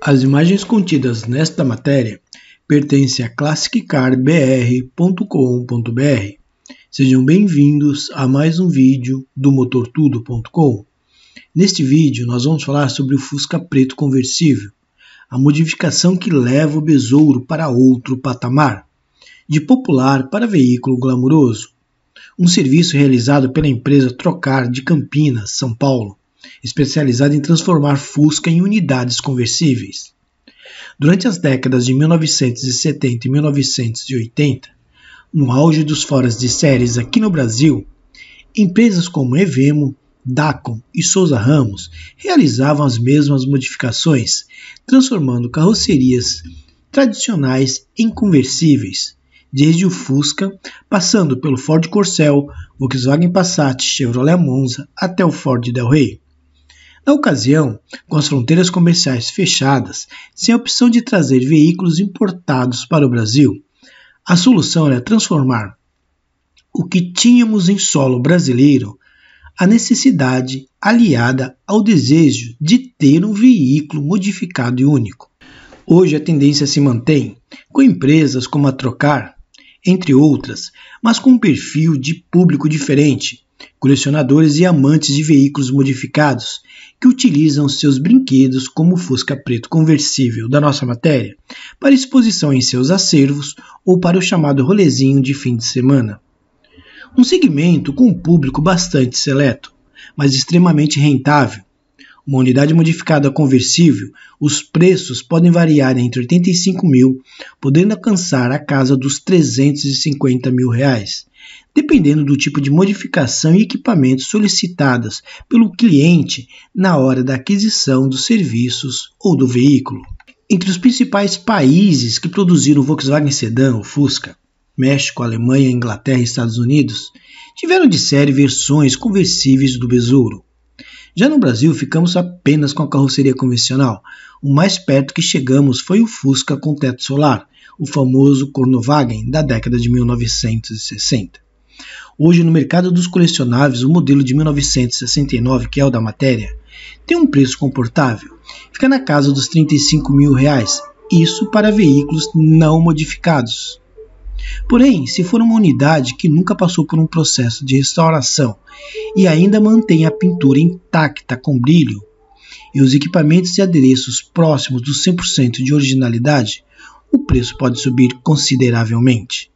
As imagens contidas nesta matéria pertencem a classiccarbr.com.br. Sejam bem-vindos a mais um vídeo do motortudo.com. Neste vídeo nós vamos falar sobre o Fusca Preto conversível, a modificação que leva o Besouro para outro patamar, de popular para veículo glamouroso. Um serviço realizado pela empresa Trocar de Campinas, São Paulo especializada em transformar Fusca em unidades conversíveis. Durante as décadas de 1970 e 1980, no auge dos foras de séries aqui no Brasil, empresas como Evemo, Dacon e Souza Ramos realizavam as mesmas modificações, transformando carrocerias tradicionais em conversíveis, desde o Fusca, passando pelo Ford Corcel, Volkswagen Passat, Chevrolet Monza até o Ford Del Rey. Na ocasião, com as fronteiras comerciais fechadas, sem a opção de trazer veículos importados para o Brasil, a solução era transformar o que tínhamos em solo brasileiro, a necessidade aliada ao desejo de ter um veículo modificado e único. Hoje a tendência se mantém, com empresas como a Trocar, entre outras, mas com um perfil de público diferente, colecionadores e amantes de veículos modificados que utilizam seus brinquedos como Fusca Preto Conversível da nossa matéria para exposição em seus acervos ou para o chamado rolezinho de fim de semana. Um segmento com um público bastante seleto, mas extremamente rentável. Uma unidade modificada conversível, os preços podem variar entre 85 mil, podendo alcançar a casa dos 350 mil reais dependendo do tipo de modificação e equipamento solicitadas pelo cliente na hora da aquisição dos serviços ou do veículo. Entre os principais países que produziram o Volkswagen Sedan ou Fusca, México, Alemanha, Inglaterra e Estados Unidos, tiveram de série versões conversíveis do Besouro. Já no Brasil, ficamos apenas com a carroceria convencional. O mais perto que chegamos foi o Fusca com teto solar, o famoso Cornovagen da década de 1960. Hoje, no mercado dos colecionáveis, o modelo de 1969, que é o da matéria, tem um preço confortável. Fica na casa dos 35 mil reais, isso para veículos não modificados. Porém, se for uma unidade que nunca passou por um processo de restauração e ainda mantém a pintura intacta com brilho, e os equipamentos e adereços próximos do 100% de originalidade, o preço pode subir consideravelmente.